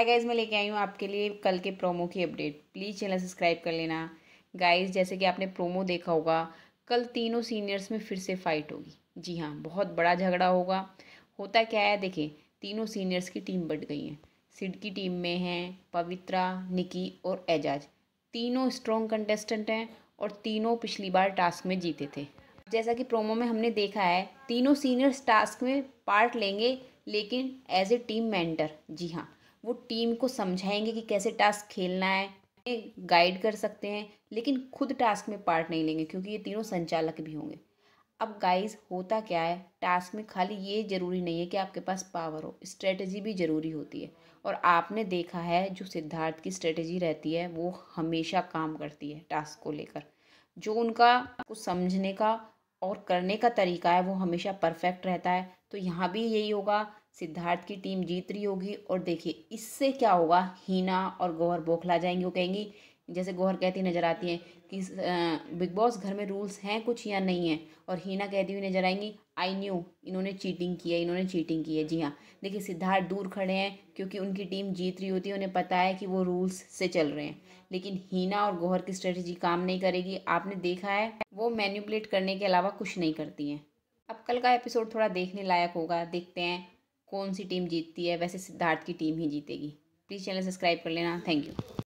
hi guys मैं लेके आई हूँ आपके लिए कल के प्रोमो की अपडेट प्लीज़ चैनल सब्सक्राइब कर लेना गाइज जैसे कि आपने प्रोमो देखा होगा कल तीनों सीनियर्स में फिर से फाइट होगी जी हाँ बहुत बड़ा झगड़ा होगा होता क्या है देखें तीनों सीनियर्स की टीम बट गई है सिड की टीम में हैं पवित्रा निकी और एजाज तीनों स्ट्रॉन्ग कंटेस्टेंट हैं और तीनों पिछली बार टास्क में जीते थे जैसा कि प्रोमो में हमने देखा है तीनों सीनियर्स टास्क में पार्ट लेंगे लेकिन एज ए टीम मेंटर जी हाँ वो टीम को समझाएंगे कि कैसे टास्क खेलना है गाइड कर सकते हैं लेकिन खुद टास्क में पार्ट नहीं लेंगे क्योंकि ये तीनों संचालक भी होंगे अब गाइस होता क्या है टास्क में खाली ये ज़रूरी नहीं है कि आपके पास पावर हो स्ट्रेटजी भी ज़रूरी होती है और आपने देखा है जो सिद्धार्थ की स्ट्रेटजी रहती है वो हमेशा काम करती है टास्क को लेकर जो उनका कुछ समझने का और करने का तरीका है वो हमेशा परफेक्ट रहता है तो यहाँ भी यही होगा सिद्धार्थ की टीम जीत रही होगी और देखिए इससे क्या होगा हीना और गौहर बौखला जाएंगी वो कहेंगी जैसे गौहर कहती नज़र आती है कि बिग बॉस घर में रूल्स हैं कुछ या नहीं है और हीना कहती हुई नज़र आएंगी आई न्यू इन्होंने चीटिंग की है इन्होंने चीटिंग की है जी हाँ देखिए सिद्धार्थ दूर खड़े हैं क्योंकि उनकी टीम जीत रही होती है उन्हें पता है कि वो रूल्स से चल रहे हैं लेकिन हीना और गौहर की स्ट्रेटेजी काम नहीं करेगी आपने देखा है वो मैन्यूपलेट करने के अलावा कुछ नहीं करती हैं अब कल का एपिसोड थोड़ा देखने लायक होगा देखते हैं कौन सी टीम जीतती है वैसे सिद्धार्थ की टीम ही जीतेगी प्लीज़ चैनल सब्सक्राइब कर लेना थैंक यू